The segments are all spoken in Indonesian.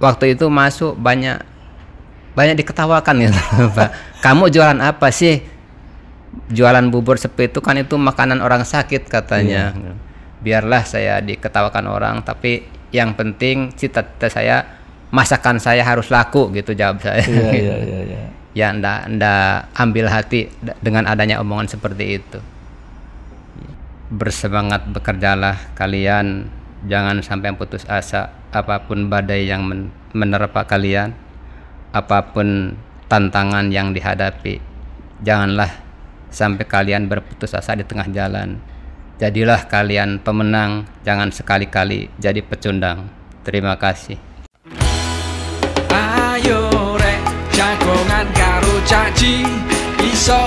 waktu itu masuk banyak banyak diketawakan ya, Pak. Kamu jualan apa sih? Jualan bubur sepi itu kan itu makanan orang sakit katanya. Iya. Biarlah saya diketawakan orang, tapi yang penting cita-cita saya masakan saya harus laku gitu jawab saya. Iya, gitu. iya, iya, iya. Ya anda, anda ambil hati dengan adanya omongan seperti itu. Bersemangat bekerjalah kalian Jangan sampai putus asa apapun badai yang menerpa kalian, apapun tantangan yang dihadapi. Janganlah sampai kalian berputus asa di tengah jalan. Jadilah kalian pemenang, jangan sekali-kali jadi pecundang. Terima kasih. Ayo re jagongan karo caci iso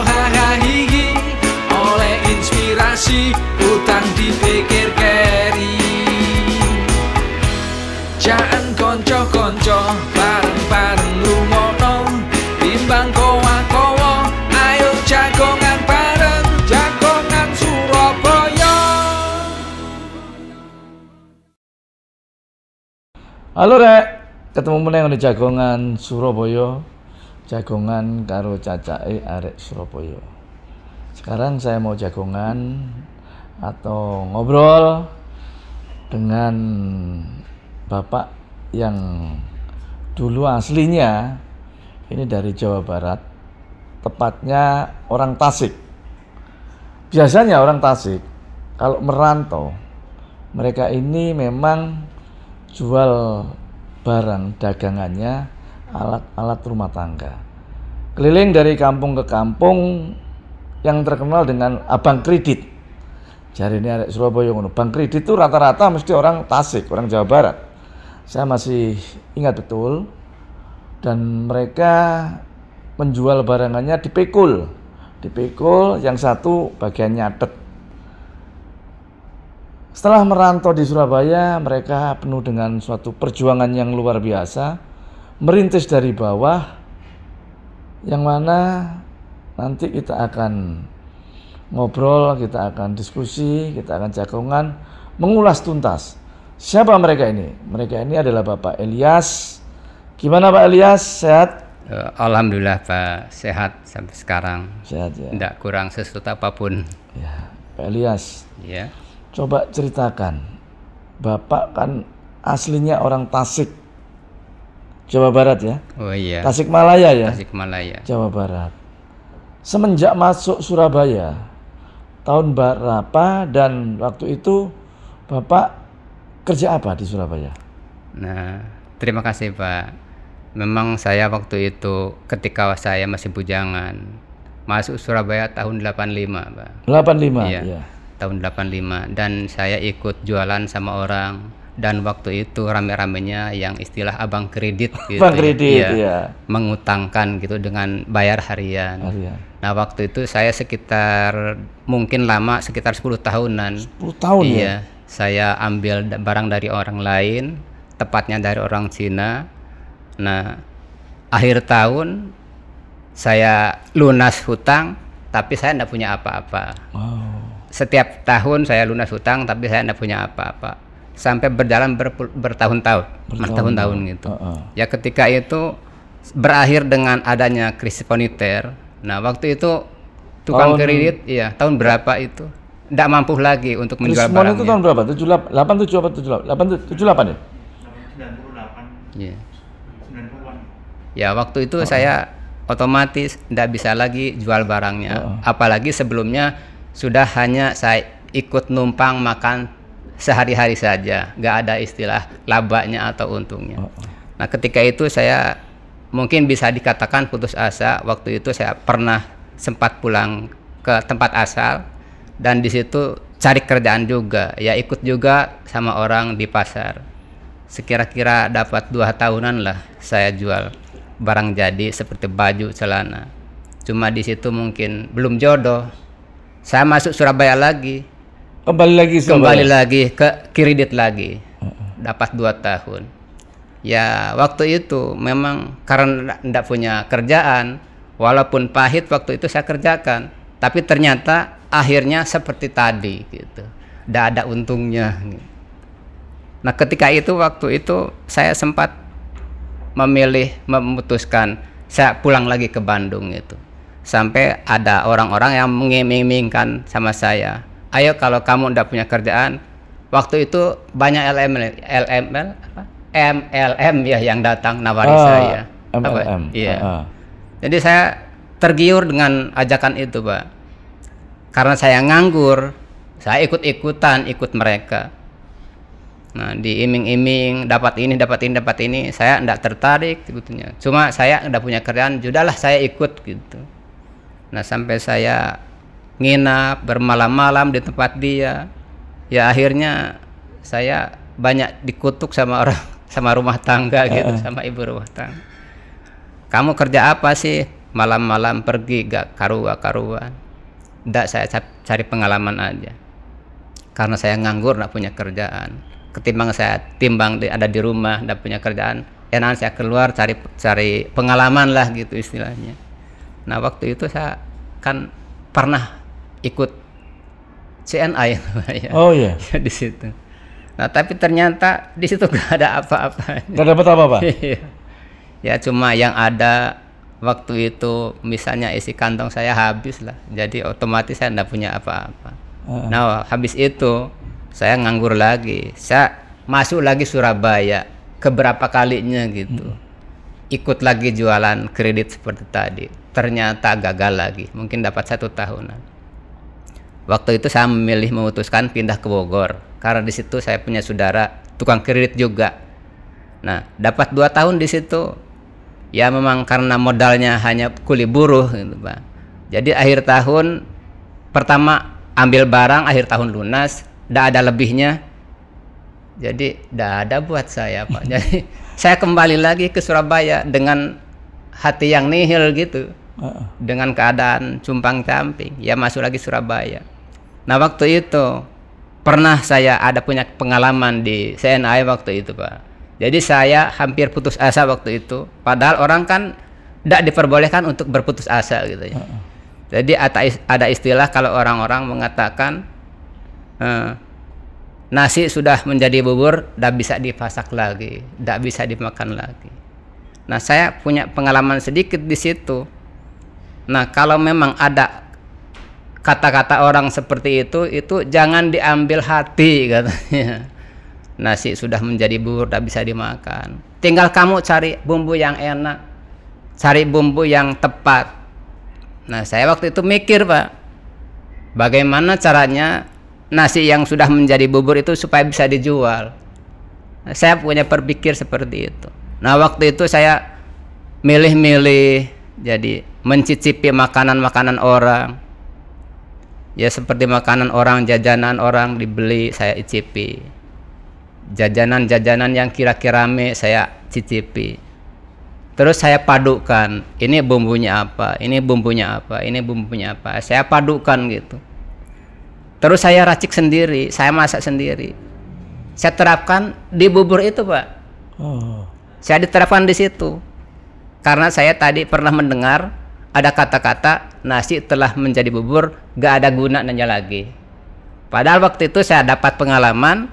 oleh inspirasi utang dipikir keri Jangan konco-konco Bareng-bareng lu rumono Bimbang kowa-kowo Ayo jagongan bareng Jagongan Surabaya Halo Rek Ketemu yang di jagongan Surabaya Jagongan karo cacake arek Surabaya Sekarang saya mau jagongan atau ngobrol dengan bapak yang dulu aslinya ini dari Jawa Barat, tepatnya orang Tasik. Biasanya orang Tasik kalau merantau, mereka ini memang jual barang dagangannya, alat-alat rumah tangga. Keliling dari kampung ke kampung yang terkenal dengan abang kredit. Jari ini ada Surabaya ngono. kredit itu rata-rata mesti orang Tasik, orang Jawa Barat. Saya masih ingat betul dan mereka menjual barangannya dipikul. Dipikul yang satu bagian nyatet. Setelah merantau di Surabaya, mereka penuh dengan suatu perjuangan yang luar biasa, merintis dari bawah, yang mana nanti kita akan ngobrol, kita akan diskusi, kita akan jagongan, mengulas tuntas Siapa mereka ini? Mereka ini adalah Bapak Elias. Gimana Pak Elias? Sehat? Ya, Alhamdulillah Pak, sehat sampai sekarang. Sehat ya. Tidak kurang sesuatu apapun. Ya, Pak Elias. Ya. Coba ceritakan. Bapak kan aslinya orang Tasik. Jawa Barat ya? Oh iya. Tasik Malaya ya? Tasik Malaya. Jawa Barat. Semenjak masuk Surabaya tahun berapa dan waktu itu Bapak kerja apa di Surabaya? Nah, terima kasih Pak. Memang saya waktu itu ketika saya masih bujangan masuk Surabaya tahun 85, Pak. 85. Iya. Ya. Tahun 85 dan saya ikut jualan sama orang dan waktu itu rame-ramenya yang istilah abang kredit gitu. Abang ya. kredit ya, iya. Mengutangkan gitu dengan bayar harian. harian. Nah, waktu itu saya sekitar mungkin lama sekitar 10 tahunan. 10 tahun ya? iya. ya saya ambil barang dari orang lain tepatnya dari orang Cina nah akhir tahun saya lunas hutang tapi saya tidak punya apa-apa wow. setiap tahun saya lunas hutang tapi saya tidak punya apa-apa sampai berjalan bertahun-tahun bertahun-tahun gitu uh -uh. ya ketika itu berakhir dengan adanya krisis moneter nah waktu itu tukang oh, kredit iya tahun berapa itu tidak mampu lagi untuk menjual Chris barangnya. itu tahun berapa? 78, 77 78? 78 ya? 98. Iya. Yeah. Ya, waktu itu oh. saya otomatis tidak bisa lagi jual barangnya. Oh. Apalagi sebelumnya sudah hanya saya ikut numpang makan sehari-hari saja, nggak ada istilah labanya atau untungnya. Oh. Nah, ketika itu saya mungkin bisa dikatakan putus asa. Waktu itu saya pernah sempat pulang ke tempat asal dan di situ cari kerjaan juga ya ikut juga sama orang di pasar sekira-kira dapat dua tahunan lah saya jual barang jadi seperti baju celana cuma di situ mungkin belum jodoh saya masuk Surabaya lagi kembali lagi Surabaya. kembali lagi ke kredit lagi dapat dua tahun ya waktu itu memang karena tidak punya kerjaan walaupun pahit waktu itu saya kerjakan tapi ternyata akhirnya seperti tadi gitu tidak ada untungnya nah ketika itu waktu itu saya sempat memilih memutuskan saya pulang lagi ke Bandung itu sampai ada orang-orang yang mengiming-imingkan sama saya ayo kalau kamu tidak punya kerjaan waktu itu banyak LML LML apa MLM ya yang datang nawari uh, saya MLM apa? yeah. Iya. uh. Ah. jadi saya tergiur dengan ajakan itu pak karena saya nganggur saya ikut-ikutan ikut mereka nah diiming-iming dapat ini dapat ini dapat ini saya tidak tertarik sebetulnya gitu, cuma saya tidak punya kerjaan sudahlah saya ikut gitu nah sampai saya nginap bermalam-malam di tempat dia ya akhirnya saya banyak dikutuk sama orang sama rumah tangga gitu uh -uh. sama ibu rumah tangga kamu kerja apa sih malam-malam pergi gak karuan karuan tidak saya cari pengalaman aja karena saya nganggur tidak punya kerjaan ketimbang saya timbang di, ada di rumah tidak punya kerjaan enak ya saya keluar cari cari pengalaman lah gitu istilahnya nah waktu itu saya kan pernah ikut CNI ya oh iya yeah. di situ nah tapi ternyata di situ gak ada apa-apa gak dapat apa-apa iya. ya cuma yang ada waktu itu misalnya isi kantong saya habis lah jadi otomatis saya tidak punya apa-apa uh. nah habis itu saya nganggur lagi saya masuk lagi Surabaya keberapa kalinya gitu hmm. ikut lagi jualan kredit seperti tadi ternyata gagal lagi mungkin dapat satu tahunan waktu itu saya memilih memutuskan pindah ke Bogor karena di situ saya punya saudara tukang kredit juga nah dapat dua tahun di situ ya memang karena modalnya hanya kuli buruh gitu Pak. Jadi akhir tahun pertama ambil barang akhir tahun lunas, tidak ada lebihnya. Jadi tidak ada buat saya Pak. Jadi saya kembali lagi ke Surabaya dengan hati yang nihil gitu. Dengan keadaan cumpang camping, ya masuk lagi Surabaya. Nah waktu itu pernah saya ada punya pengalaman di CNI waktu itu Pak jadi saya hampir putus asa waktu itu. Padahal orang kan tidak diperbolehkan untuk berputus asa gitu ya. Jadi ada istilah kalau orang-orang mengatakan uh, nasi sudah menjadi bubur, tidak bisa dipasak lagi, tidak bisa dimakan lagi. Nah saya punya pengalaman sedikit di situ. Nah kalau memang ada kata-kata orang seperti itu, itu jangan diambil hati katanya nasi sudah menjadi bubur tak bisa dimakan tinggal kamu cari bumbu yang enak cari bumbu yang tepat nah saya waktu itu mikir pak bagaimana caranya nasi yang sudah menjadi bubur itu supaya bisa dijual nah, saya punya berpikir seperti itu nah waktu itu saya milih-milih jadi mencicipi makanan-makanan orang ya seperti makanan orang jajanan orang dibeli saya icipi jajanan-jajanan yang kira-kira rame saya cicipi terus saya padukan ini bumbunya apa ini bumbunya apa ini bumbunya apa saya padukan gitu terus saya racik sendiri saya masak sendiri saya terapkan di bubur itu pak oh. saya diterapkan di situ karena saya tadi pernah mendengar ada kata-kata nasi telah menjadi bubur gak ada gunanya lagi padahal waktu itu saya dapat pengalaman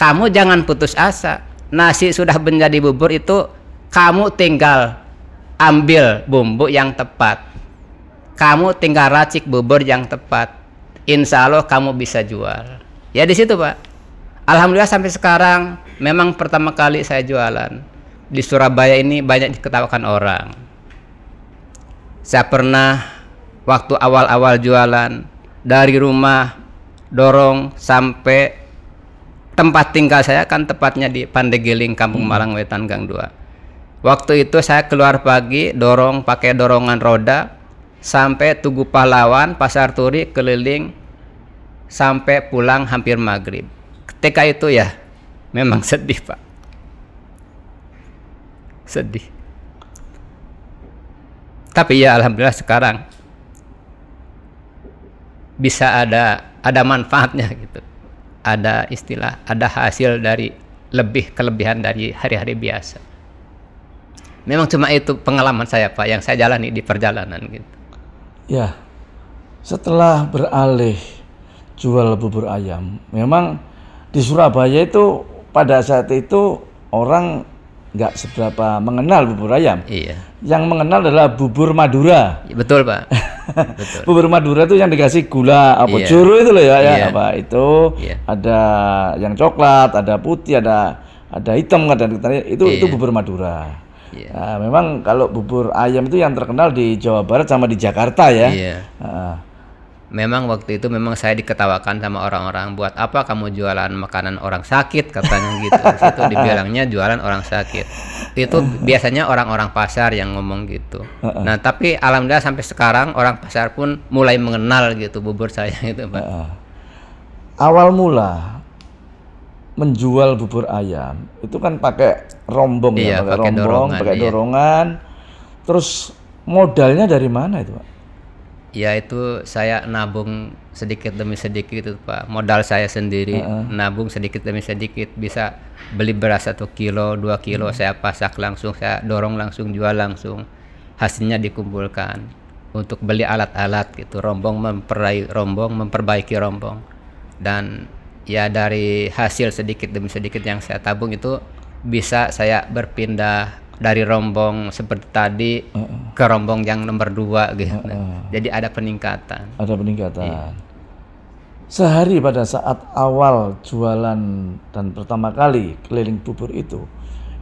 kamu jangan putus asa. Nasi sudah menjadi bubur itu kamu tinggal ambil bumbu yang tepat. Kamu tinggal racik bubur yang tepat. Insya Allah kamu bisa jual. Ya di situ Pak. Alhamdulillah sampai sekarang memang pertama kali saya jualan. Di Surabaya ini banyak diketawakan orang. Saya pernah waktu awal-awal jualan dari rumah dorong sampai tempat tinggal saya kan tepatnya di Pandegiling Kampung hmm. Malang Wetan Gang 2 waktu itu saya keluar pagi dorong pakai dorongan roda sampai Tugu Pahlawan Pasar Turi keliling sampai pulang hampir maghrib ketika itu ya memang sedih pak sedih tapi ya alhamdulillah sekarang bisa ada ada manfaatnya gitu ada istilah ada hasil dari lebih kelebihan dari hari-hari biasa. Memang cuma itu pengalaman saya Pak yang saya jalani di perjalanan gitu. Ya. Setelah beralih jual bubur ayam, memang di Surabaya itu pada saat itu orang nggak seberapa mengenal bubur ayam. Iya. Yang mengenal adalah bubur Madura. Iya, betul pak. Betul. bubur Madura itu yang dikasih gula apa iya. juru itu loh ya, ya iya. ya apa itu iya. ada yang coklat, ada putih, ada ada hitam ada itu iya. itu bubur Madura. Iya. Nah, memang kalau bubur ayam itu yang terkenal di Jawa Barat sama di Jakarta ya. Iya. Nah, memang waktu itu memang saya diketawakan sama orang-orang buat apa kamu jualan makanan orang sakit katanya gitu itu dibilangnya jualan orang sakit itu biasanya orang-orang pasar yang ngomong gitu nah tapi alhamdulillah sampai sekarang orang pasar pun mulai mengenal gitu bubur saya itu pak awal mula menjual bubur ayam itu kan pakai rombong ya, iya, ya pakai, pakai rombong dorongan, pakai iya. dorongan terus modalnya dari mana itu pak ya itu saya nabung sedikit demi sedikit itu pak modal saya sendiri uh -uh. nabung sedikit demi sedikit bisa beli beras satu kilo dua kilo hmm. saya pasak langsung saya dorong langsung jual langsung hasilnya dikumpulkan untuk beli alat-alat gitu rombong memperai rombong memperbaiki rombong dan ya dari hasil sedikit demi sedikit yang saya tabung itu bisa saya berpindah dari rombong seperti tadi uh -uh. ke rombong yang nomor dua gitu. Uh -uh. Jadi ada peningkatan. Ada peningkatan. Iya. Sehari pada saat awal jualan dan pertama kali keliling bubur itu,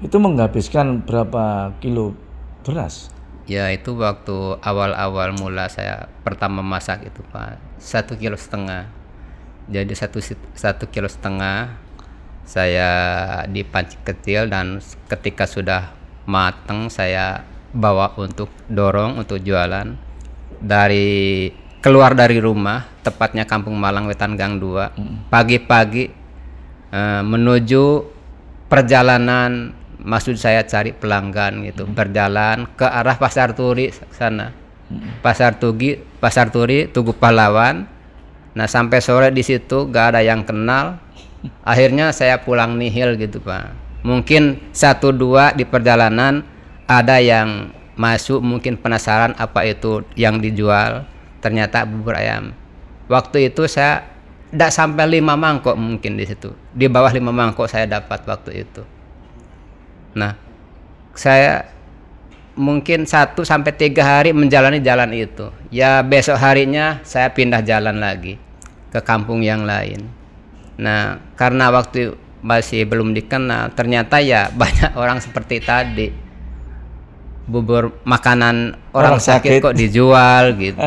itu menghabiskan berapa kilo beras? Ya itu waktu awal-awal mula saya pertama masak itu pak satu kilo setengah. Jadi satu satu kilo setengah saya di kecil dan ketika sudah mateng saya bawa untuk dorong untuk jualan dari keluar dari rumah tepatnya Kampung Malang Wetan Gang 2 pagi-pagi eh, menuju perjalanan maksud saya cari pelanggan gitu hmm. berjalan ke arah Pasar Turi sana hmm. Pasar Tugi Pasar Turi Tugu Pahlawan nah sampai sore di situ gak ada yang kenal akhirnya saya pulang nihil gitu pak mungkin satu dua di perjalanan ada yang masuk mungkin penasaran apa itu yang dijual ternyata bubur ayam waktu itu saya tidak sampai lima mangkok mungkin di situ di bawah lima mangkok saya dapat waktu itu nah saya mungkin satu sampai tiga hari menjalani jalan itu ya besok harinya saya pindah jalan lagi ke kampung yang lain nah karena waktu masih belum dikenal ternyata ya banyak orang seperti tadi bubur makanan orang, orang sakit. sakit kok dijual gitu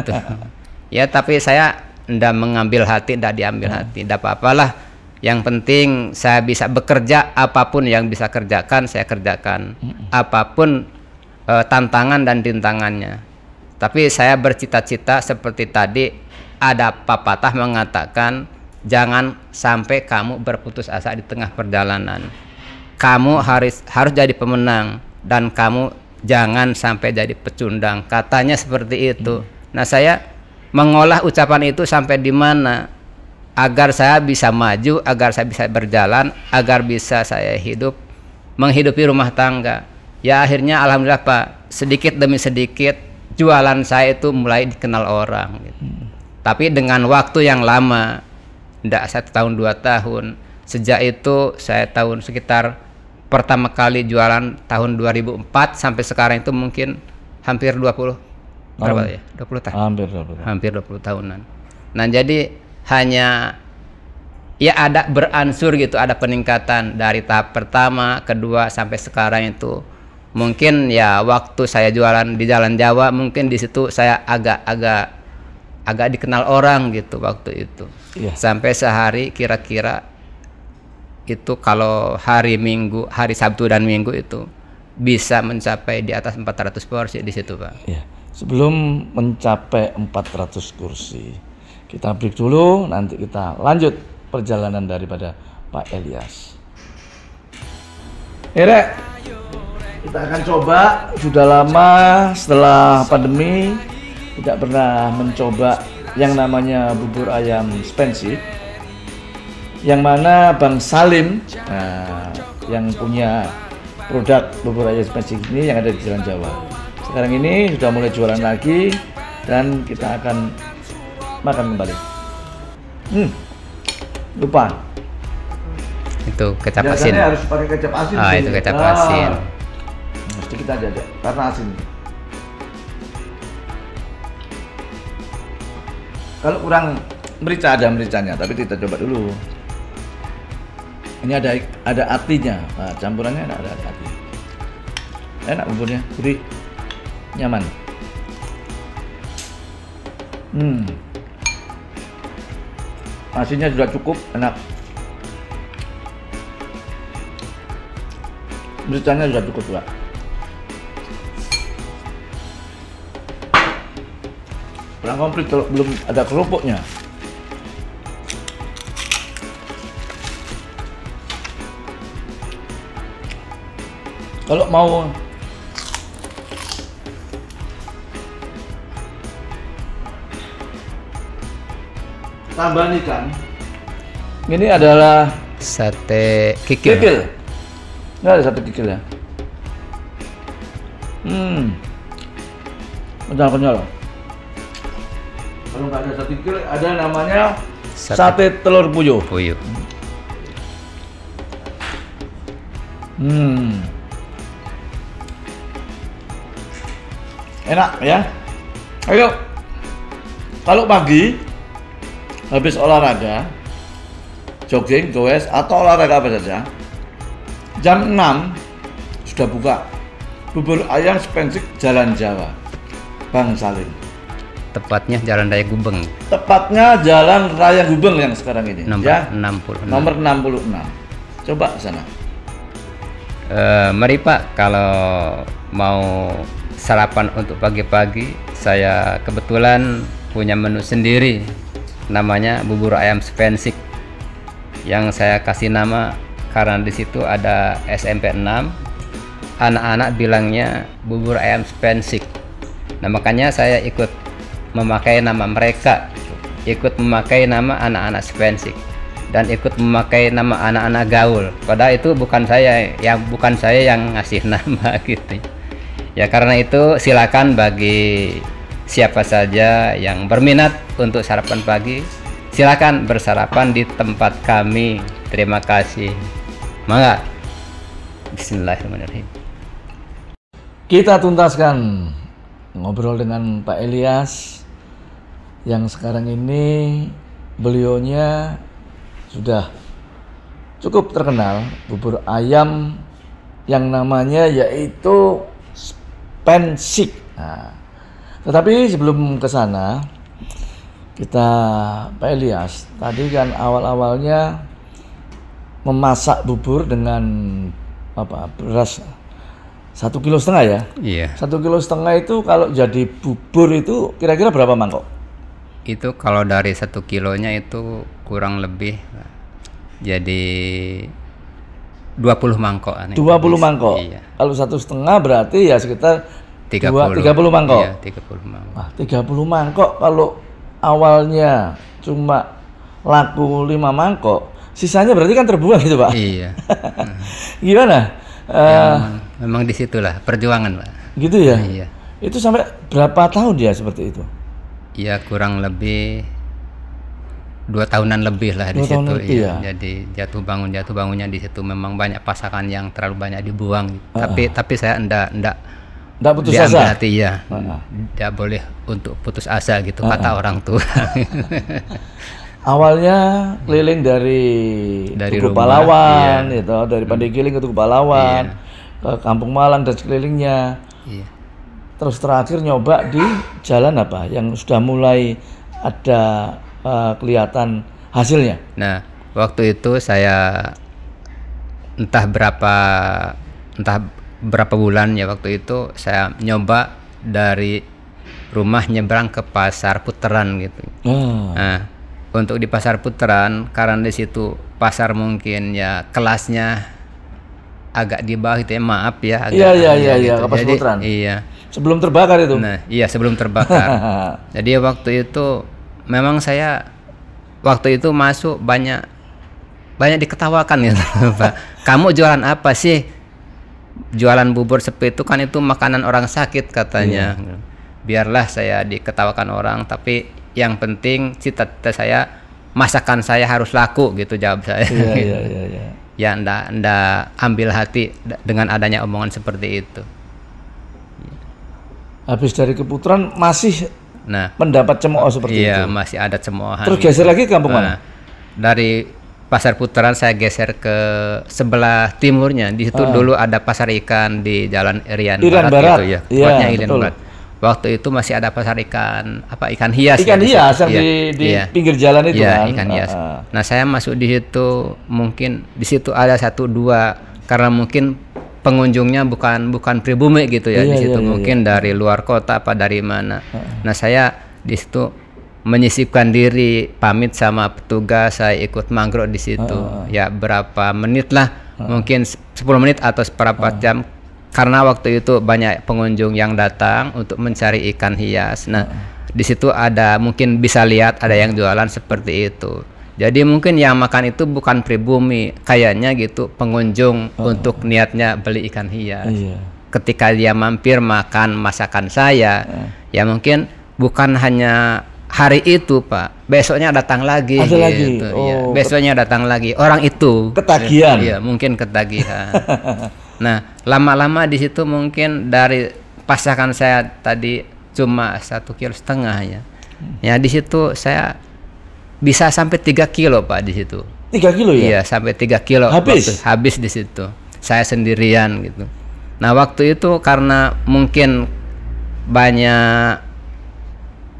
ya tapi saya ndak mengambil hati ndak diambil hmm. hati ndak apa-apalah yang penting saya bisa bekerja apapun yang bisa kerjakan saya kerjakan hmm. apapun e, tantangan dan rintangannya tapi saya bercita-cita seperti tadi ada papatah mengatakan Jangan sampai kamu berputus asa di tengah perjalanan. Kamu harus harus jadi pemenang dan kamu jangan sampai jadi pecundang. Katanya seperti itu. Nah, saya mengolah ucapan itu sampai di mana agar saya bisa maju, agar saya bisa berjalan, agar bisa saya hidup menghidupi rumah tangga. Ya akhirnya alhamdulillah Pak, sedikit demi sedikit jualan saya itu mulai dikenal orang gitu. Tapi dengan waktu yang lama tidak satu tahun dua tahun sejak itu saya tahun sekitar pertama kali jualan tahun 2004 sampai sekarang itu mungkin hampir 20 tahun. berapa ya 20 tahun hampir 20 tahun. hampir 20 tahunan nah jadi hanya ya ada beransur gitu ada peningkatan dari tahap pertama kedua sampai sekarang itu mungkin ya waktu saya jualan di jalan Jawa mungkin di situ saya agak-agak agak dikenal orang gitu waktu itu. Yeah. Sampai sehari kira-kira itu kalau hari Minggu, hari Sabtu dan Minggu itu bisa mencapai di atas 400 porsi di situ, Pak. Yeah. Sebelum mencapai 400 kursi, kita break dulu, nanti kita lanjut perjalanan daripada Pak Elias. Ere, eh, kita akan coba sudah lama setelah pandemi tidak pernah mencoba yang namanya bubur ayam spensi yang mana Bang Salim nah, yang punya produk bubur ayam spensi ini yang ada di Jalan Jawa sekarang ini sudah mulai jualan lagi dan kita akan makan kembali hmm lupa itu kecap asin. asin harus pakai kecap asin ah itu kecap nah, asin ah, sedikit aja aja karena asin Kalau kurang merica ada mericanya, tapi kita coba dulu. Ini ada ada artinya. Nah, campurannya ada, ada ati. Enak buburnya, gurih, nyaman. Hmm. Nasinya sudah cukup, enak. Mericanya sudah cukup juga. kurang komplit kalau belum ada kerupuknya kalau mau tambahan ikan ini adalah sate kikil kikil nggak ada sate kikil ya hmm kenyal kenyal kalau nggak ada sate kikil ada namanya sate, sate telur puyuh. Puyuh. Hmm. Enak ya. Ayo. Kalau pagi habis olahraga, jogging, goes atau olahraga apa saja, jam 6 sudah buka bubur ayam spensik Jalan Jawa, Bang Salim. Tepatnya Jalan Raya Gubeng. Tepatnya Jalan Raya Gubeng yang sekarang ini. Nomor ya? 66. Nomor 66. Coba ke sana. E, mari Pak, kalau mau sarapan untuk pagi-pagi, saya kebetulan punya menu sendiri. Namanya bubur ayam spensik. Yang saya kasih nama karena di situ ada SMP 6. Anak-anak bilangnya bubur ayam spensik. Nah makanya saya ikut memakai nama mereka ikut memakai nama anak-anak sequencing dan ikut memakai nama anak-anak gaul pada itu bukan saya yang bukan saya yang ngasih nama gitu ya karena itu silakan bagi siapa saja yang berminat untuk sarapan pagi silakan bersarapan di tempat kami terima kasih mangga Bismillahirrahmanirrahim kita tuntaskan ngobrol dengan Pak Elias yang sekarang ini beliaunya sudah cukup terkenal bubur ayam yang namanya yaitu Spensik. Nah, tetapi sebelum ke sana kita Pak Elias tadi kan awal-awalnya memasak bubur dengan apa beras satu kilo setengah ya. Iya. Satu kilo setengah itu kalau jadi bubur itu kira-kira berapa mangkok? itu kalau dari satu kilonya itu kurang lebih jadi 20 mangkok. Aneh. 20 mangkok. Iya. Kalau satu setengah berarti ya sekitar 30, 2, 30 mangkok. Iya, 30 mangkok. Wah, 30 mangkok kalau awalnya cuma laku 5 mangkok, sisanya berarti kan terbuang gitu, Pak. Iya. Gimana? Ya, uh, memang disitulah perjuangan, Pak. Gitu ya? Iya. Itu sampai berapa tahun dia seperti itu? ya kurang lebih dua tahunan lebih lah di situ ya. ya. Jadi jatuh bangun jatuh bangunnya di situ memang banyak pasangan yang terlalu banyak dibuang. Uh, tapi uh. tapi saya ndak ndak ndak putus asa. hati ya. Tidak ah, uh, boleh untuk putus asa gitu kata orang tua. Awalnya keliling dari, dari Tugu rumah, Palawan iya. gitu, dari hmm. Pandegiling ke Tugu Palawan, iya. ke Kampung Malang dan sekelilingnya. Iya terus terakhir nyoba di jalan apa yang sudah mulai ada uh, kelihatan hasilnya. Nah, waktu itu saya entah berapa entah berapa bulan ya waktu itu saya nyoba dari rumah nyebrang ke pasar puteran gitu. Oh. Nah, untuk di pasar puteran karena di situ pasar mungkin ya kelasnya agak di bawah itu ya maaf ya agak. Iya iya iya iya gitu. pasar puteran. Iya. Sebelum terbakar itu. Nah, iya sebelum terbakar. Jadi waktu itu memang saya waktu itu masuk banyak banyak diketawakan gitu, Pak. Kamu jualan apa sih? Jualan bubur sepi itu kan itu makanan orang sakit katanya. Iya, iya. Biarlah saya diketawakan orang, tapi yang penting cita-cita saya masakan saya harus laku gitu jawab saya. Iya, gitu. iya, iya, iya. Ya ndak ndak ambil hati dengan adanya omongan seperti itu habis dari keputaran masih nah mendapat cemooh seperti iya, itu. Iya, masih ada semua Terus gitu. geser lagi ke kampung nah, mana? Dari Pasar Putaran saya geser ke sebelah timurnya. Di situ ah. dulu ada pasar ikan di Jalan Irian, Barat, Barat. Gitu, ya. Iya, Tempatnya Irian Barat. Waktu itu masih ada pasar ikan apa ikan hias. Ya, ikan ya, hias yang di, iya. di ya. pinggir jalan itu iya, kan. ikan hias. Ah, ah. Nah, saya masuk di situ mungkin di situ ada satu dua karena mungkin pengunjungnya bukan bukan pribumi gitu ya iya, di iya, situ iya, iya. mungkin iya. dari luar kota apa dari mana. Uh. Nah saya di situ menyisipkan diri pamit sama petugas saya ikut mangrove di situ uh. ya berapa menit lah uh. mungkin 10 menit atau seperempat uh. jam karena waktu itu banyak pengunjung yang datang untuk mencari ikan hias. Nah uh. di situ ada mungkin bisa lihat ada yang jualan seperti itu. Jadi mungkin yang makan itu bukan pribumi, kayaknya gitu pengunjung oh. untuk niatnya beli ikan hias. Iya. Ketika dia mampir makan masakan saya, eh. ya mungkin bukan hanya hari itu pak besoknya datang lagi ada gitu, lagi iya, oh, ya. besoknya datang lagi orang itu ketagihan ya mungkin ketagihan nah lama-lama di situ mungkin dari pasakan saya tadi cuma satu kilo setengah ya hmm. ya di situ saya bisa sampai 3 kilo pak di situ. Tiga kilo ya? Iya sampai 3 kilo. Habis? Waktu, habis di situ. Saya sendirian gitu. Nah waktu itu karena mungkin banyak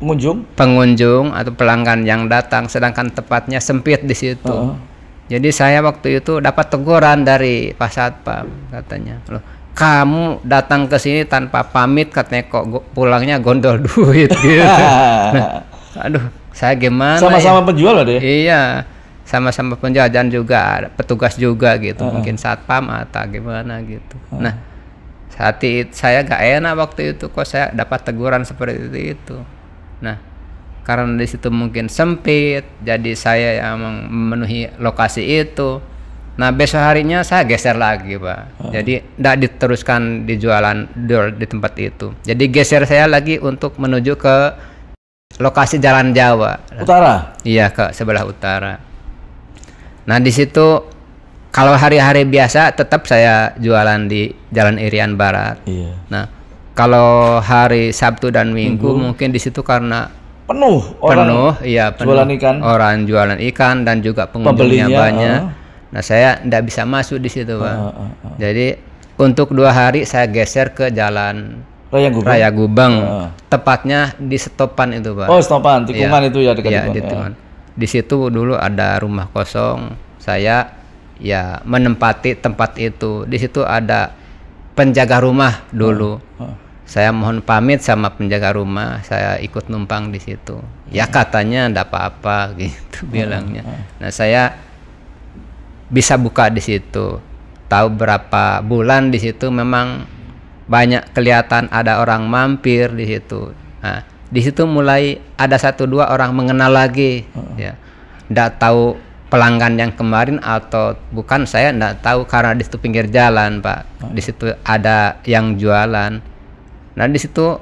pengunjung pengunjung atau pelanggan yang datang sedangkan tepatnya sempit di situ. Uh -huh. Jadi saya waktu itu dapat teguran dari Pak Satpam katanya, "Loh, kamu datang ke sini tanpa pamit katanya kok pulangnya gondol duit gitu." nah, aduh, saya gimana ya? sama-sama ya? penjual ada ya iya sama-sama penjual dan juga petugas juga gitu uh. mungkin satpam atau gimana gitu uh. nah saat itu saya gak enak waktu itu kok saya dapat teguran seperti itu nah karena di situ mungkin sempit jadi saya yang memenuhi lokasi itu nah besok harinya saya geser lagi pak uh. jadi tidak diteruskan dijualan jualan di tempat itu jadi geser saya lagi untuk menuju ke lokasi Jalan Jawa. Utara. Iya ke sebelah utara. Nah di situ kalau hari-hari biasa tetap saya jualan di Jalan Irian Barat. Iya. Nah kalau hari Sabtu dan Minggu, Minggu. mungkin di situ karena penuh orang penuh, iya penuh. Jualan ikan. Orang jualan ikan dan juga pengunjungnya banyak. Uh. Nah saya tidak bisa masuk di situ bang. Uh, uh, uh. Jadi untuk dua hari saya geser ke jalan Raya Gubeng. Raya Gubeng. Uh. Tepatnya di Setopan itu, Pak. Oh, Setopan, tikungan ya. itu ya dekat ya, Di, Ya. di situ dulu ada rumah kosong. Saya ya menempati tempat itu. Di situ ada penjaga rumah dulu. Uh. Uh. Saya mohon pamit sama penjaga rumah, saya ikut numpang di situ. Ya katanya ada apa-apa gitu bilangnya. Nah, saya bisa buka di situ. Tahu berapa bulan di situ memang banyak kelihatan ada orang mampir di situ. Nah, di situ mulai ada satu dua orang mengenal lagi, uh-uh. ya. Nggak tahu pelanggan yang kemarin atau bukan saya nggak tahu karena di situ pinggir jalan pak. Uh-uh. Di situ ada yang jualan. Nah di situ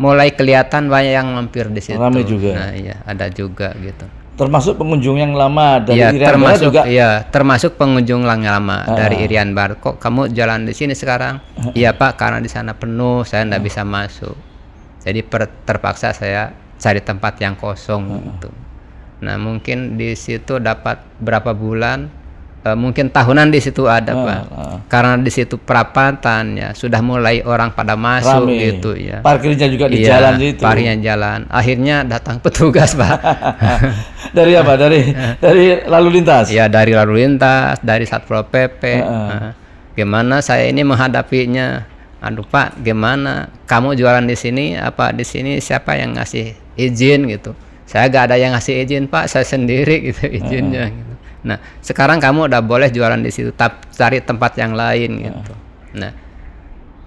mulai kelihatan banyak yang mampir di situ. Ramai juga. Nah iya ada juga gitu termasuk pengunjung yang lama dari ya, Irian termasuk, Barat juga. Iya, termasuk pengunjung yang lama uh, dari Irian Barat. Kok kamu jalan di sini sekarang? Ah. Iya uh, Pak, karena di sana penuh, saya tidak uh, ah. bisa masuk. Jadi per, terpaksa saya cari tempat yang kosong uh, gitu. Nah mungkin di situ dapat berapa bulan uh, mungkin tahunan di situ ada ah, pak ah. karena di situ perapatan ya sudah mulai orang pada masuk Rame. gitu ya parkirnya juga di iya, jalan itu parkirnya jalan akhirnya datang petugas pak dari apa dari dari lalu lintas ya dari lalu lintas dari satpol pp nah, ah. gimana saya ini menghadapinya aduh pak gimana kamu jualan di sini apa di sini siapa yang ngasih izin gitu saya gak ada yang ngasih izin pak saya sendiri gitu izinnya gitu Nah, sekarang kamu udah boleh jualan di situ, tapi cari tempat yang lain iya. gitu. Nah,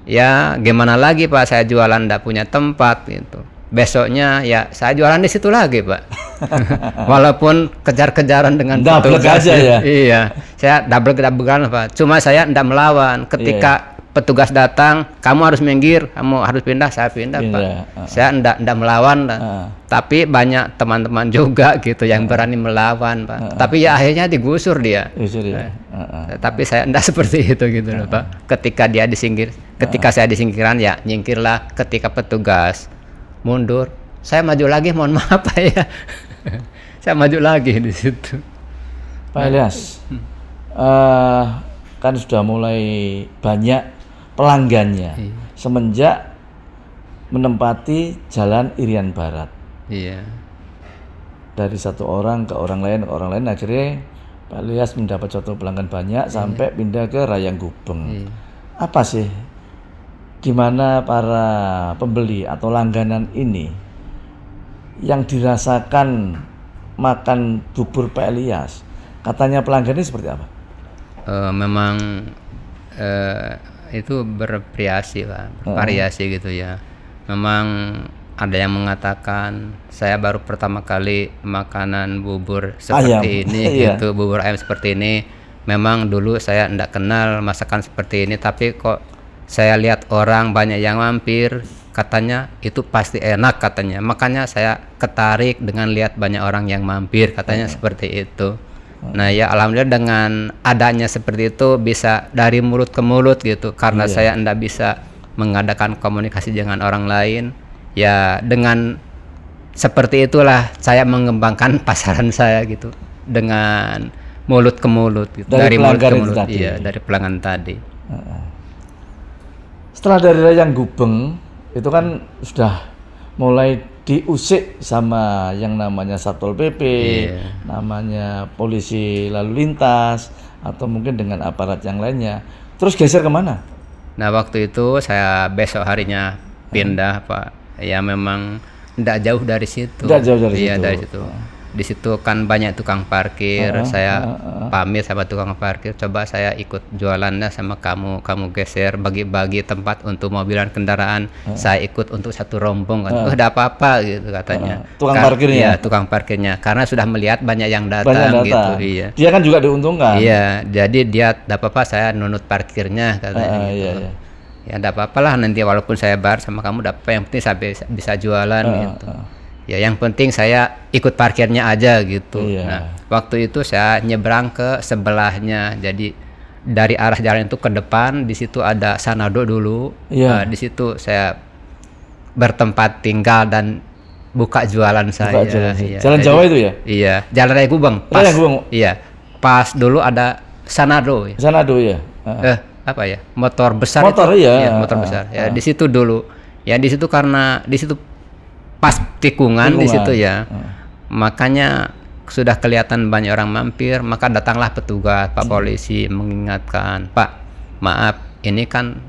ya gimana lagi Pak saya jualan ndak punya tempat gitu. Besoknya ya saya jualan di situ lagi Pak. Walaupun kejar-kejaran dengan double gajah ya. Iya, saya double double kan, Pak. Cuma saya ndak melawan ketika yeah. Iya petugas datang, kamu harus minggir, kamu harus pindah, saya pindah, pindah ah. Pak. Uh. Ah. Saya enggak enggak melawan, Uh. Tapi banyak teman-teman juga gitu yang uh. berani melawan, Pak. Uh. Tapi ya akhirnya digusur dia. Uh. Uh. Tapi saya enggak seperti itu gitu uh. loh, Pak. Ketika dia disingkir, ketika uh. saya disingkiran ya nyingkirlah, ketika petugas mundur, saya maju lagi, mohon maaf Pak ya. saya maju lagi di situ. Pak Elias. Hmm. Uh, kan sudah mulai banyak pelanggannya iya. semenjak menempati Jalan Irian Barat. Iya. Dari satu orang ke orang lain ke orang lain akhirnya Pak Lias mendapat contoh pelanggan banyak iya. sampai pindah ke Rayang Gubeng. Iya. Apa sih gimana para pembeli atau langganan ini yang dirasakan makan bubur Pak Elias? Katanya pelanggannya seperti apa? Uh, memang uh, itu bervariasi pak variasi oh. gitu ya memang ada yang mengatakan saya baru pertama kali makanan bubur seperti ayam. ini iya. gitu bubur ayam seperti ini memang dulu saya tidak kenal masakan seperti ini tapi kok saya lihat orang banyak yang mampir katanya itu pasti enak katanya makanya saya ketarik dengan lihat banyak orang yang mampir katanya yeah. seperti itu Nah ya alhamdulillah dengan adanya seperti itu bisa dari mulut ke mulut gitu karena yeah. saya tidak bisa mengadakan komunikasi dengan orang lain ya dengan seperti itulah saya mengembangkan pasaran saya gitu dengan mulut ke mulut gitu. dari, dari mulut ke mulut tadi. iya dari pelanggan tadi. Setelah dari yang gubeng itu kan sudah mulai diusik sama yang namanya Satpol PP, yeah. namanya polisi lalu lintas atau mungkin dengan aparat yang lainnya. Terus geser kemana? Nah waktu itu saya besok harinya pindah hmm. pak. Ya memang tidak jauh dari situ. Tidak jauh dari ya, situ. dari situ. Oh di situ kan banyak tukang parkir uh, saya uh, uh. pamit sama tukang parkir coba saya ikut jualannya sama kamu kamu geser bagi-bagi tempat untuk mobil kendaraan uh. saya ikut untuk satu rombong kan uh. oh, ada apa-apa gitu katanya uh. tukang Kar parkirnya Iya tukang parkirnya karena sudah melihat banyak yang datang banyak gitu, datang. gitu iya dia kan juga diuntungkan iya jadi dia ada apa-apa saya nunut parkirnya katanya uh, gitu. iya, iya ya ada apa-apalah nanti walaupun saya bar sama kamu dapat yang penting saya bisa, bisa jualan uh, gitu. Uh ya yang penting saya ikut parkirnya aja gitu. Iya. Nah, waktu itu saya nyebrang ke sebelahnya. Jadi dari arah jalan itu ke depan, di situ ada sanado dulu. Iya. Nah, di situ saya bertempat tinggal dan buka jualan buka saya. Jualan, iya. Jalan Jawa itu ya? Iya, Jalan Raya Gubeng. Pas, Raya Gubeng. Iya. Pas dulu ada sanado. Ya. Sanado ya. Uh. Eh, apa ya? Motor besar. Motor itu, iya. iya motor uh, besar. Uh, di situ dulu. Ya di situ karena di situ pas tikungan, di situ ya. Hmm. Makanya sudah kelihatan banyak orang mampir, maka datanglah petugas, Pak hmm. polisi mengingatkan, "Pak, maaf, ini kan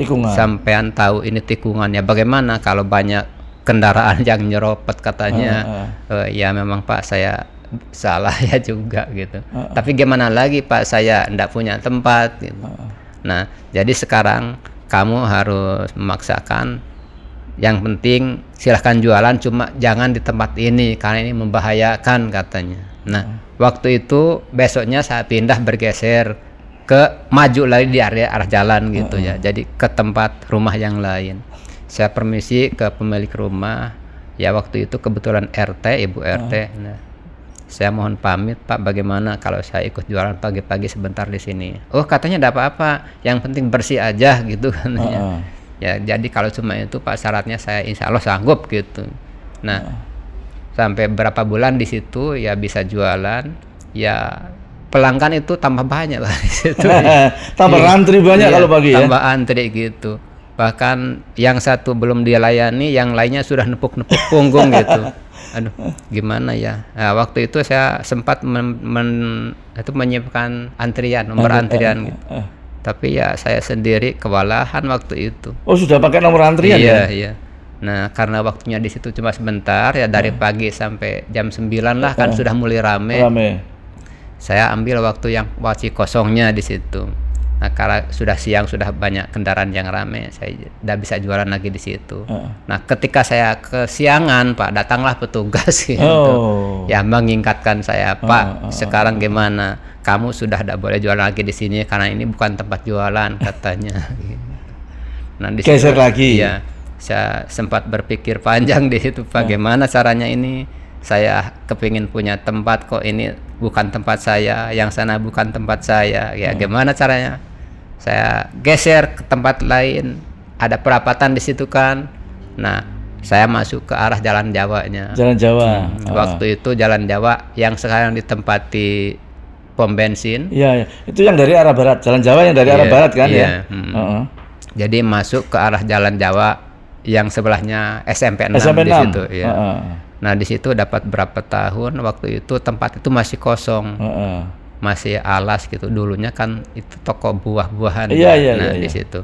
tikungan. Sampean tahu ini tikungannya. Bagaimana kalau banyak kendaraan yang nyeropet katanya? Hmm. Hmm. Uh, ya memang Pak saya salah ya juga gitu. Hmm, hmm. Tapi gimana lagi Pak saya tidak punya tempat gitu. Hmm, hmm. Nah, jadi sekarang kamu harus memaksakan yang penting silahkan jualan cuma jangan di tempat ini karena ini membahayakan katanya nah waktu itu besoknya saya pindah bergeser ke maju lagi di area arah jalan gitu ya oh. jadi ke tempat rumah yang lain saya permisi ke pemilik rumah ya waktu itu kebetulan RT ibu RT oh. nah saya mohon pamit Pak bagaimana kalau saya ikut jualan pagi-pagi sebentar di sini oh katanya ada apa-apa yang penting bersih aja gitu kan ya jadi kalau cuma itu pak syaratnya saya insya Allah sanggup gitu nah ya. sampai berapa bulan di situ ya bisa jualan ya pelanggan itu tambah banyak lah di situ ya. tambah ya, antri banyak ya, kalau pagi ya tambah antri gitu bahkan yang satu belum dilayani yang lainnya sudah nepuk-nepuk punggung gitu aduh gimana ya nah, waktu itu saya sempat men, men itu menyiapkan antrian nomor antrian eh, gitu eh, eh tapi ya saya sendiri kewalahan waktu itu. Oh sudah pakai nomor antrian iya, ya? Iya. iya. Nah karena waktunya di situ cuma sebentar ya dari hmm. pagi sampai jam 9 lah kan hmm. sudah mulai rame. Rame. Saya ambil waktu yang masih kosongnya di situ. Nah kalau sudah siang sudah banyak kendaraan yang ramai, saya tidak bisa jualan lagi di situ. Uh. Nah ketika saya kesiangan Pak, datanglah petugas gitu, oh. ya mengingatkan saya Pak, uh, uh, sekarang gimana? Kamu sudah tidak boleh jualan lagi di sini karena ini bukan tempat jualan katanya. nah di Geser lagi. Ya, saya sempat berpikir panjang di situ bagaimana caranya ini saya kepingin punya tempat kok ini bukan tempat saya yang sana bukan tempat saya ya hmm. gimana caranya saya geser ke tempat lain ada perapatan di situ kan nah saya masuk ke arah jalan Jawanya jalan Jawa hmm, oh. waktu ah. itu jalan Jawa yang sekarang ditempati pom bensin iya ya. itu yang dari arah barat jalan Jawa yang dari yeah, arah barat kan yeah. ya hmm. uh jadi masuk ke arah jalan Jawa yang sebelahnya SMP 6 SMP di situ ya. Uh Nah, di situ dapat berapa tahun waktu itu tempat itu masih kosong. Uh masih alas gitu dulunya kan itu toko buah-buahan iya, kan, iya, nah iya. di iya. situ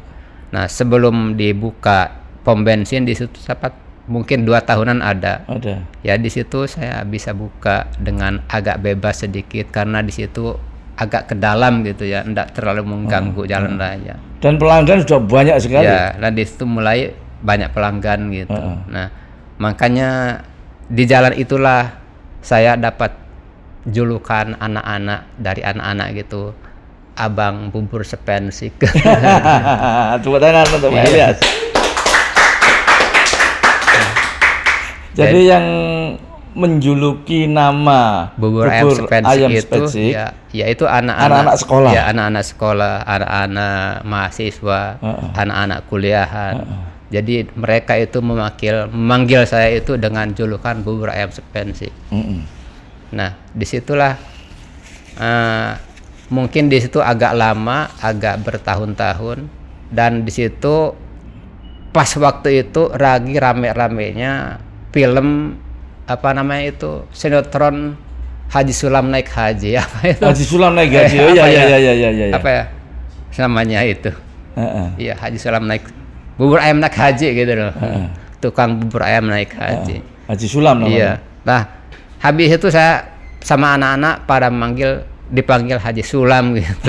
nah sebelum dibuka pom bensin di situ sempat mungkin dua tahunan ada ada ya di situ saya bisa buka dengan agak bebas sedikit karena di situ agak ke dalam gitu ya tidak terlalu mengganggu oh, jalan oh. raya dan pelanggan sudah banyak sekali ya nah di situ mulai banyak pelanggan gitu uh, uh. nah makanya di jalan itulah saya dapat julukan anak-anak dari anak-anak gitu abang bubur sepensi ke tepuk tangan untuk Pak Elias jadi yang menjuluki nama bubur, bubur ayam sepensi ayam itu ya yaitu anak-anak sekolah ya anak-anak sekolah anak-anak mahasiswa anak-anak kuliahan jadi mereka itu memakil memanggil saya itu dengan julukan bubur ayam sepensi uh Nah, disitulah uh, mungkin disitu agak lama, agak bertahun-tahun, dan disitu pas waktu itu ragi rame-ramenya film apa namanya itu sinetron Haji Sulam naik haji apa itu? Haji Sulam naik haji, oh, iya, iya, ya, ya, ya, ya, ya, ya, Apa ya? Namanya itu. Iya, uh -uh. Haji Sulam naik bubur ayam naik haji gitu loh. Uh -uh. Tukang bubur ayam naik haji. Uh -uh. Haji Sulam namanya. Iya. Nah, habis itu saya sama anak-anak pada memanggil dipanggil Haji Sulam gitu.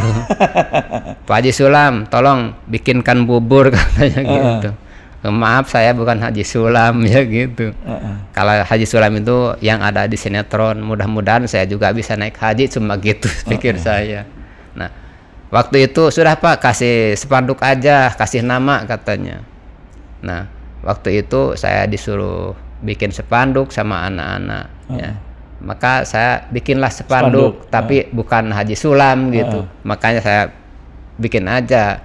Pak Haji Sulam, tolong bikinkan bubur katanya uh -uh. gitu. Maaf saya bukan Haji Sulam ya gitu. Uh Kalau Haji Sulam itu yang ada di sinetron, mudah-mudahan saya juga bisa naik haji cuma gitu pikir saya. Nah, waktu itu sudah Pak kasih sepanduk aja, kasih nama katanya. Nah, waktu itu saya disuruh bikin sepanduk sama anak-anak ya maka saya bikinlah spanduk, spanduk. tapi uh. bukan Haji Sulam gitu. Ah. Makanya saya bikin aja.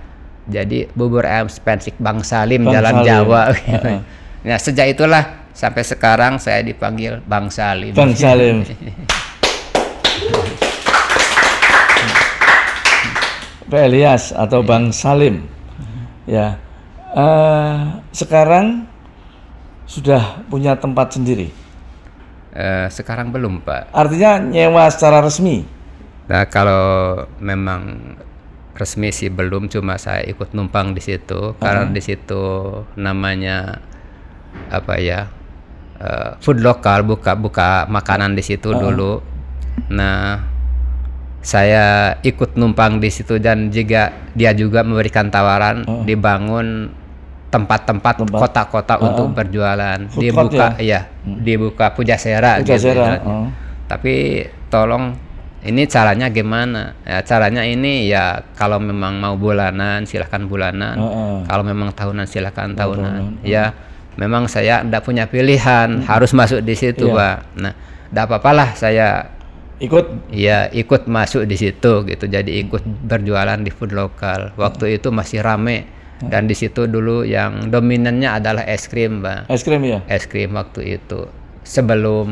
Jadi bubur ayam spensik Bang Salim Bang Jalan Salim. Jawa. Uh. Nah sejak itulah sampai sekarang saya dipanggil Bang Salim. Bang Salim. Pak Elias atau Bang Salim, ya. Uh, sekarang sudah punya tempat sendiri eh, sekarang belum Pak. Artinya nyewa secara resmi? Nah kalau memang resmi sih belum, cuma saya ikut numpang di situ uh karena di situ namanya apa ya uh, food lokal buka buka makanan di situ uh dulu. Nah saya ikut numpang di situ dan juga dia juga memberikan tawaran uh dibangun tempat-tempat kota-kota uh, untuk berjualan. dibuka ya, ya hmm. dia pujasera. Puja Gitu. Uh. Tapi tolong ini caranya gimana? Ya, caranya ini ya kalau memang mau bulanan silahkan bulanan. Uh, uh. Kalau memang tahunan silahkan tahunan. Uh, uh, Ya, memang saya tidak punya pilihan, uh, harus masuk di situ, yeah. Pak. Nah, tidak apa-apalah saya ikut ya ikut masuk di situ gitu jadi ikut hmm. berjualan di food lokal waktu hmm. itu masih rame dan di situ dulu yang dominannya adalah es krim, Mbak. Es krim ya? Es krim waktu itu sebelum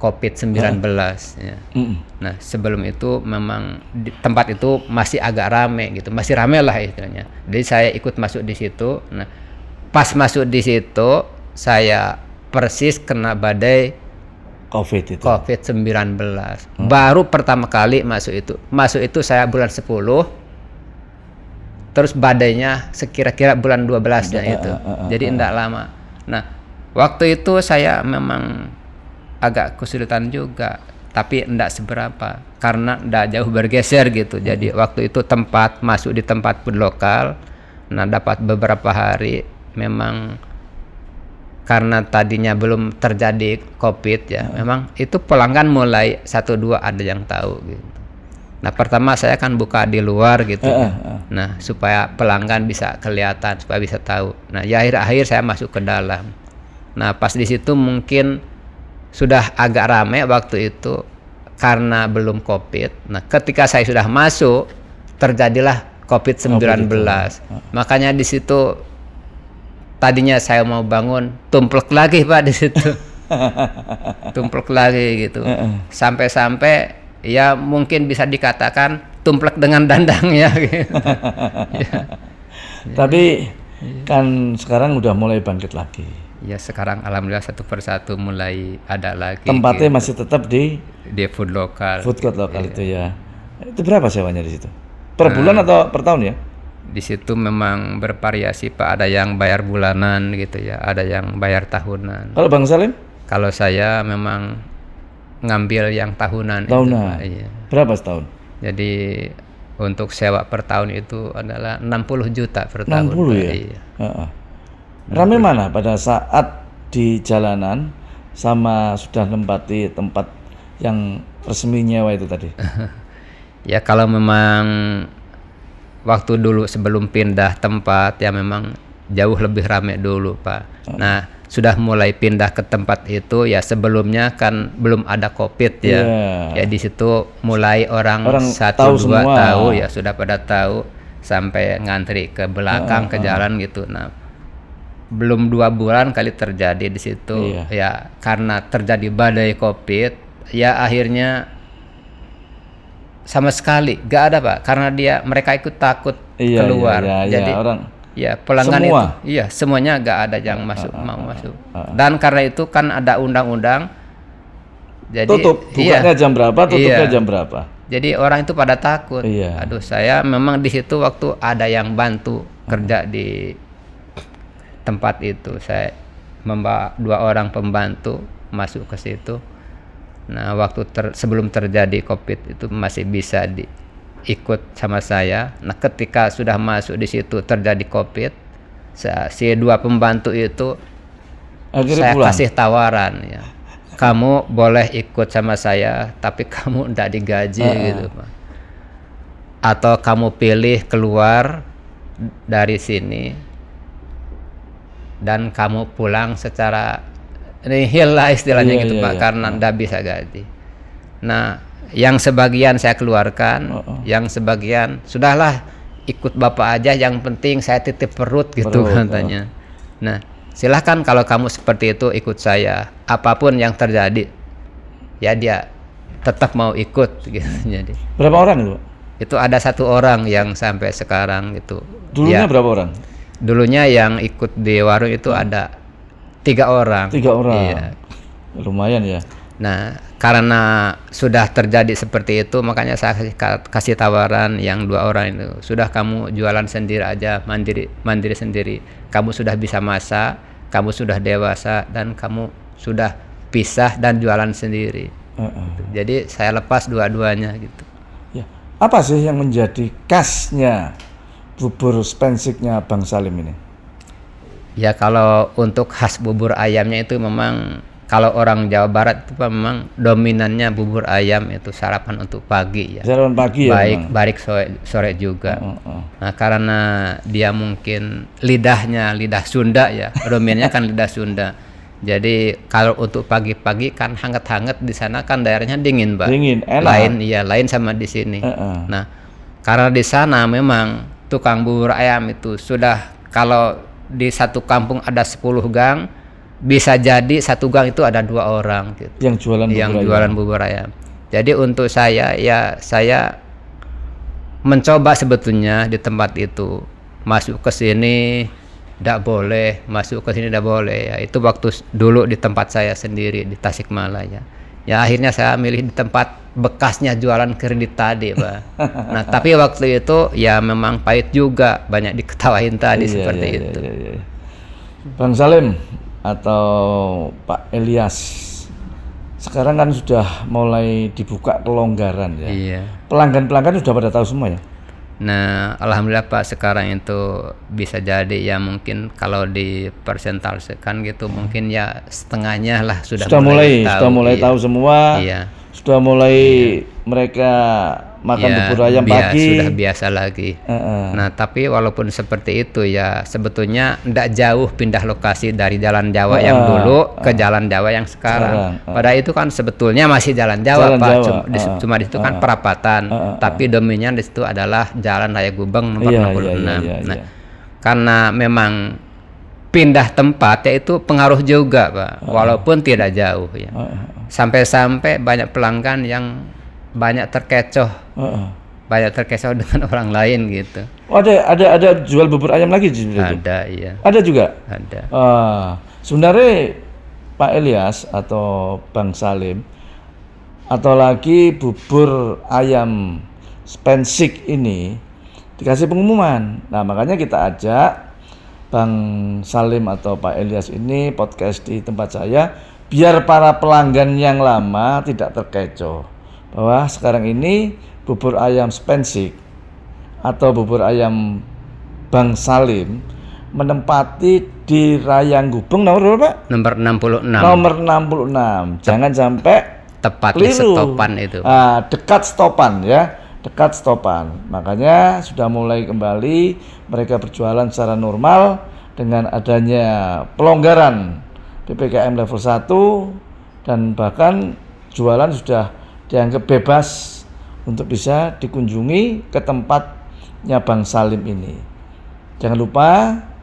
COVID-19 ya. Nah, sebelum itu memang di, tempat itu masih agak rame gitu. Masih rame lah istilahnya. Jadi saya ikut masuk di situ. Nah, pas masuk di situ saya persis kena badai COVID itu. COVID-19. Hmm. Baru pertama kali masuk itu. Masuk itu saya bulan 10 terus badainya sekira-kira bulan 12 belasnya itu. Uh, uh, uh, Jadi tidak iya. lama. Nah, waktu itu saya memang agak kesulitan juga, tapi tidak seberapa karena tidak jauh bergeser gitu. Hmm. Jadi waktu itu tempat masuk di tempat pun lokal. Nah, dapat beberapa hari memang karena tadinya belum terjadi COVID ya. Hmm. Memang itu pelanggan mulai satu dua ada yang tahu gitu. Nah pertama saya akan buka di luar gitu. Uh, uh, uh. Nah supaya pelanggan bisa kelihatan, supaya bisa tahu. Nah ya akhir-akhir saya masuk ke dalam. Nah pas di situ mungkin sudah agak ramai waktu itu karena belum covid. Nah ketika saya sudah masuk terjadilah covid 19. Oh, ah. Makanya di situ tadinya saya mau bangun tumplek lagi pak di situ. tumplek lagi gitu. Sampai-sampai ya mungkin bisa dikatakan tumplek dengan dandangnya gitu. ya. Tapi ya. kan sekarang udah mulai bangkit lagi. Ya sekarang alhamdulillah satu persatu mulai ada lagi. Tempatnya gitu. masih tetap di di food lokal. Food court lokal ya. itu ya. Itu berapa sewanya di situ? Per nah, bulan atau per tahun ya? Di situ memang bervariasi Pak, ada yang bayar bulanan gitu ya, ada yang bayar tahunan. Kalau Bang Salim? Kalau saya memang ngambil yang tahunan. Tahunan. Itu, iya. Berapa setahun? Jadi untuk sewa per tahun itu adalah 60 juta per 60 tahun. 60 ya. Iya. Uh -uh. Rame mana pada saat di jalanan sama sudah tempati tempat yang resmi nyewa itu tadi? ya kalau memang waktu dulu sebelum pindah tempat ya memang jauh lebih ramai dulu pak. Uh. Nah sudah mulai pindah ke tempat itu ya sebelumnya kan belum ada covid ya yeah. ya di situ mulai orang, orang satu tahu dua semua. tahu ya sudah pada tahu sampai ngantri ke belakang uh, ke jalan gitu nah belum dua bulan kali terjadi di situ yeah. ya karena terjadi badai covid ya akhirnya sama sekali gak ada pak karena dia mereka ikut takut yeah, iya, keluar yeah, yeah, jadi yeah, orang ya pelanggan Semua. itu iya semuanya nggak ada yang masuk ah, ah mau ah, masuk ah, ah, dan karena itu kan ada undang-undang jadi tutup bukanya iya, jam berapa tutupnya iya. jam berapa jadi orang itu pada takut iya. aduh saya memang di situ waktu ada yang bantu kerja ah. di tempat itu saya membawa dua orang pembantu masuk ke situ nah waktu ter, sebelum terjadi covid itu masih bisa di ikut sama saya. Nah, ketika sudah masuk di situ terjadi COVID, si dua pembantu itu Akhirnya saya pulang. kasih tawaran ya. Kamu boleh ikut sama saya, tapi kamu tidak digaji uh -uh. gitu, Atau kamu pilih keluar dari sini dan kamu pulang secara nihil lah istilahnya iya, gitu, iya, Pak, iya. karena tidak bisa gaji. Nah, yang sebagian saya keluarkan, oh, oh. yang sebagian sudahlah ikut bapak aja, yang penting saya titip perut gitu perut, oh. katanya. Oh. Nah, silahkan kalau kamu seperti itu ikut saya, apapun yang terjadi, ya dia tetap mau ikut gitu. Jadi berapa orang itu? Itu ada satu orang yang sampai sekarang gitu. Dulunya ya, berapa orang? Dulunya yang ikut di warung itu hmm. ada tiga orang. Tiga orang. Iya. Lumayan ya. Nah, karena sudah terjadi seperti itu makanya saya kasih tawaran yang dua orang itu sudah kamu jualan sendiri aja mandiri mandiri sendiri kamu sudah bisa masak kamu sudah dewasa dan kamu sudah pisah dan jualan sendiri uh -uh. jadi saya lepas dua-duanya gitu ya apa sih yang menjadi khasnya bubur spensiknya Bang Salim ini ya kalau untuk khas bubur ayamnya itu memang kalau orang Jawa Barat itu memang dominannya bubur ayam itu sarapan untuk pagi ya. Sarapan pagi ya. Baik barik sore, sore juga. Oh, oh, oh. Nah karena dia mungkin lidahnya lidah Sunda ya, dominannya kan lidah Sunda. Jadi kalau untuk pagi-pagi kan hangat-hangat di sana kan daerahnya dingin, Pak. Dingin, enak. Lain iya, lain sama di sini. Uh -uh. Nah, karena di sana memang tukang bubur ayam itu sudah kalau di satu kampung ada 10 gang, bisa jadi satu gang itu ada dua orang gitu. yang jualan yang bubur jualan ayam. bubur ayam jadi untuk saya ya saya mencoba sebetulnya di tempat itu masuk ke sini tidak boleh masuk ke sini tidak boleh ya itu waktu dulu di tempat saya sendiri di Tasikmalaya ya akhirnya saya milih di tempat bekasnya jualan kredit tadi pak nah tapi waktu itu ya memang pahit juga banyak diketawain tadi iya, seperti iya, itu iya, iya. iya. Bang Salim atau Pak Elias sekarang kan sudah mulai dibuka kelonggaran ya. Iya. Pelanggan-pelanggan sudah pada tahu semua ya. Nah, alhamdulillah Pak sekarang itu bisa jadi ya mungkin kalau di persentase kan gitu mungkin ya setengahnya lah sudah, sudah mulai, mulai tahu, sudah mulai iya. tahu semua. Iya sudah mulai iya. mereka makan ya, bubur ayam biasa, pagi sudah biasa lagi. Uh -uh. Nah, tapi walaupun seperti itu ya sebetulnya tidak jauh pindah lokasi dari Jalan Jawa uh, yang dulu uh, ke Jalan Jawa yang sekarang. Uh, uh, Pada itu kan sebetulnya masih Jalan Jawa jalan Pak, Jawa, cuma, uh, di, cuma di situ uh, kan perapatan, uh, uh, tapi dominan di situ adalah Jalan Raya Gubeng nomor Yeah, 66. yeah, yeah, yeah. nah, iya. karena memang pindah tempat yaitu pengaruh juga pak uh. walaupun tidak jauh ya ah, ah, sampai-sampai uh. banyak pelanggan yang banyak terkecoh uh. banyak terkecoh dengan orang lain gitu oh, ada ada ada jual bubur ayam lagi ada itu? iya ada juga ada uh, sebenarnya Pak Elias atau Bang Salim atau lagi bubur ayam spensik ini dikasih pengumuman nah makanya kita ajak Bang Salim atau Pak Elias ini podcast di tempat saya biar para pelanggan yang lama tidak terkecoh bahwa sekarang ini bubur ayam Spensik atau bubur ayam Bang Salim menempati di Rayang Gubeng nomor berapa? Nomor 66. Nomor 66. Jangan sampai tepat keliru. di stopan itu. Ah, dekat stopan ya dekat stopan. Makanya sudah mulai kembali mereka berjualan secara normal dengan adanya pelonggaran PPKM level 1 dan bahkan jualan sudah dianggap bebas untuk bisa dikunjungi ke tempatnya Bang Salim ini. Jangan lupa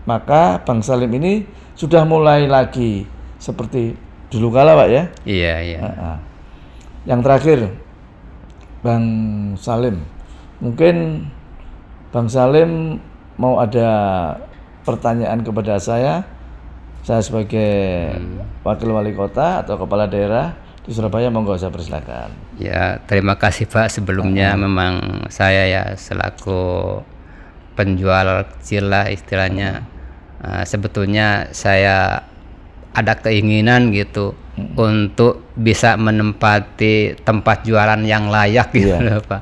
maka Bang Salim ini sudah mulai lagi seperti dulu kala Pak ya. Iya, iya. Yang terakhir, Bang Salim. Mungkin Bang Salim mau ada pertanyaan kepada saya. Saya sebagai hmm. wakil wali kota atau kepala daerah di Surabaya monggo saya persilakan. Ya, terima kasih Pak. Sebelumnya hmm. memang saya ya selaku penjual kecil lah istilahnya. Hmm. Uh, sebetulnya saya ada keinginan gitu hmm. untuk bisa menempati tempat jualan yang layak gitu yeah. Pak.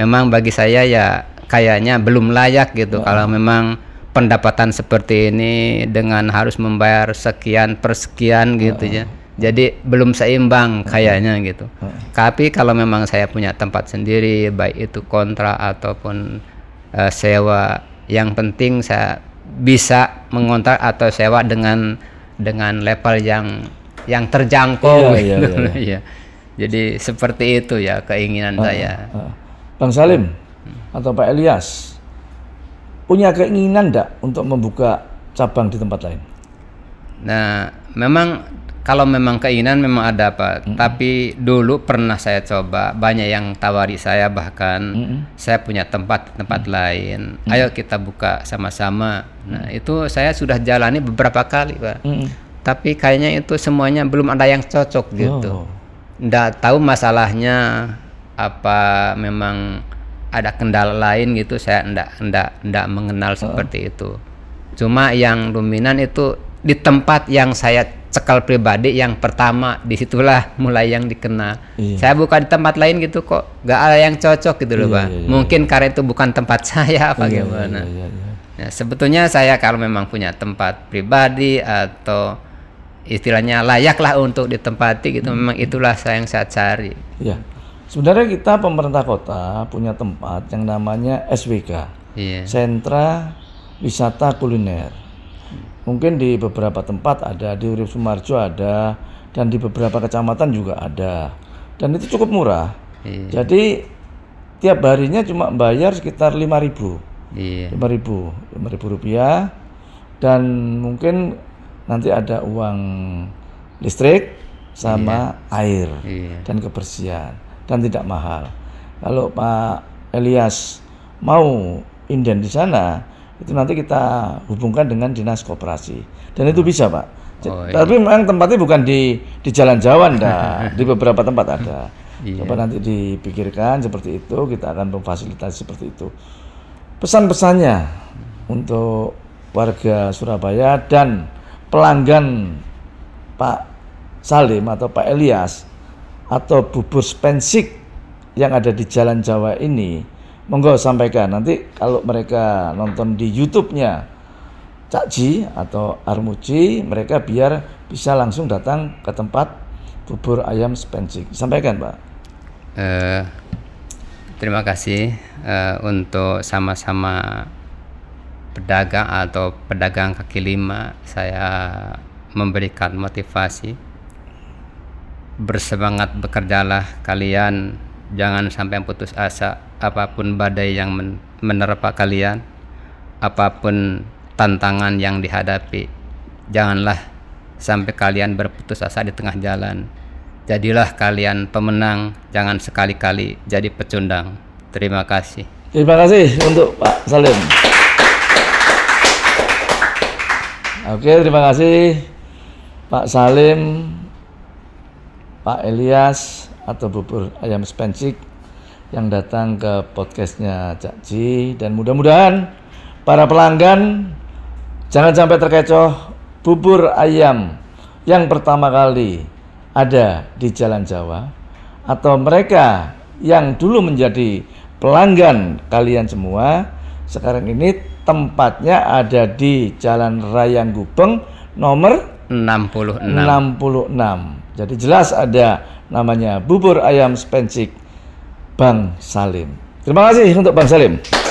Memang bagi saya ya kayaknya belum layak gitu hmm. kalau memang pendapatan seperti ini dengan harus membayar sekian persekian sekian gitu ya. Iya. Jadi belum seimbang iya. kayaknya gitu. Tapi kalau memang saya punya tempat sendiri baik itu kontra ataupun uh, sewa, yang penting saya bisa mengontrak atau sewa dengan dengan level yang yang terjangkau. Iya, iya, iya, iya. iya. Jadi seperti itu ya keinginan uh, saya. Uh. Bang Salim uh. atau Pak Elias punya keinginan enggak untuk membuka cabang di tempat lain? Nah, memang kalau memang keinginan memang ada Pak, -hmm. tapi dulu pernah saya coba, banyak yang tawari saya bahkan -hmm. saya punya tempat tempat -hmm. lain. Ayo kita buka sama-sama. Nah, itu saya sudah jalani beberapa kali, Pak. -hmm tapi kayaknya itu semuanya belum ada yang cocok gitu. Oh. Nggak oh. tahu masalahnya apa memang ada kendala lain gitu saya ndak ndak ndak mengenal oh. seperti itu. Cuma yang dominan itu di tempat yang saya cekal pribadi yang pertama disitulah mulai yang dikenal. Iya. Saya buka di tempat lain gitu kok, gak ada yang cocok gitu loh iya, bang. Iya, iya, Mungkin iya. karena itu bukan tempat saya apa iya, gimana. Iya, iya, iya. Nah, sebetulnya saya kalau memang punya tempat pribadi atau istilahnya layaklah untuk ditempati gitu. Hmm. Memang itulah saya yang saya cari. Ya Sebenarnya kita pemerintah kota punya tempat yang namanya SWK. Iya. Sentra Wisata Kuliner. Mungkin di beberapa tempat ada, di Urip Sumarjo ada, dan di beberapa kecamatan juga ada. Dan itu cukup murah. Iya. Jadi tiap harinya cuma bayar sekitar lima ribu iya. lima ribu lima ribu rupiah dan mungkin nanti ada uang listrik sama iya. air iya. dan kebersihan dan tidak mahal. Kalau Pak Elias mau inden di sana, itu nanti kita hubungkan dengan dinas koperasi dan itu bisa Pak. Oh, iya. Tapi memang tempatnya bukan di di Jalan Jawa, ndak. di beberapa tempat ada. Iya. Coba nanti dipikirkan seperti itu, kita akan memfasilitasi seperti itu. Pesan-pesannya untuk warga Surabaya dan pelanggan Pak Salim atau Pak Elias atau bubur Spensik yang ada di Jalan Jawa ini monggo sampaikan nanti kalau mereka nonton di YouTube-nya Cakji atau Armuji mereka biar bisa langsung datang ke tempat bubur ayam Spensik sampaikan Pak uh, terima kasih uh, untuk sama-sama pedagang atau pedagang kaki lima saya memberikan motivasi bersemangat bekerjalah kalian jangan sampai putus asa apapun badai yang menerpa kalian apapun tantangan yang dihadapi janganlah sampai kalian berputus asa di tengah jalan jadilah kalian pemenang jangan sekali-kali jadi pecundang terima kasih terima kasih untuk Pak Salim Oke, terima kasih Pak Salim, Pak Elias atau bubur ayam spencik yang datang ke podcastnya Cak Ji dan mudah-mudahan para pelanggan jangan sampai terkecoh bubur ayam yang pertama kali ada di Jalan Jawa atau mereka yang dulu menjadi pelanggan kalian semua sekarang ini Tempatnya ada di Jalan Raya Gubeng nomor 66. 66. Jadi jelas ada namanya bubur ayam spencik Bang Salim. Terima kasih untuk Bang Salim.